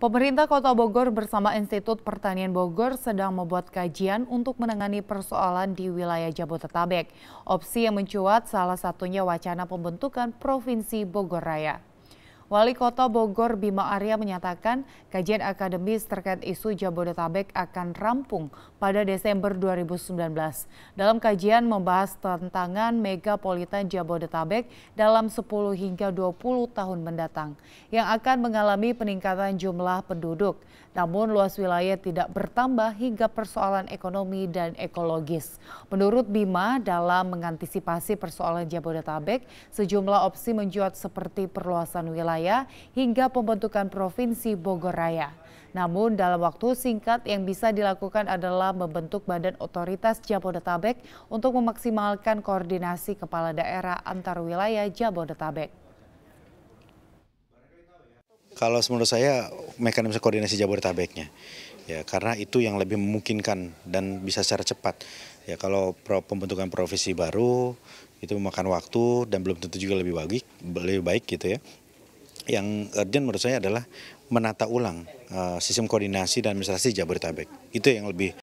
Pemerintah Kota Bogor bersama Institut Pertanian Bogor sedang membuat kajian untuk menangani persoalan di wilayah Jabodetabek. Opsi yang mencuat salah satunya wacana pembentukan Provinsi Bogor Raya. Wali Kota Bogor Bima Arya menyatakan kajian akademis terkait isu Jabodetabek akan rampung pada Desember 2019. Dalam kajian membahas tantangan megapolitan Jabodetabek dalam 10 hingga 20 tahun mendatang yang akan mengalami peningkatan jumlah penduduk. Namun luas wilayah tidak bertambah hingga persoalan ekonomi dan ekologis. Menurut Bima, dalam mengantisipasi persoalan Jabodetabek, sejumlah opsi menjuat seperti perluasan wilayah Raya hingga pembentukan Provinsi Bogor Raya. Namun dalam waktu singkat yang bisa dilakukan adalah membentuk Badan Otoritas Jabodetabek untuk memaksimalkan koordinasi kepala daerah antar wilayah Jabodetabek. Kalau menurut saya mekanisme koordinasi Jabodetabeknya ya karena itu yang lebih memungkinkan dan bisa secara cepat ya kalau pembentukan provinsi baru itu memakan waktu dan belum tentu juga lebih baik lebih baik gitu ya yang urgent menurut saya adalah menata ulang eh, sistem koordinasi dan administrasi jabodetabek itu yang lebih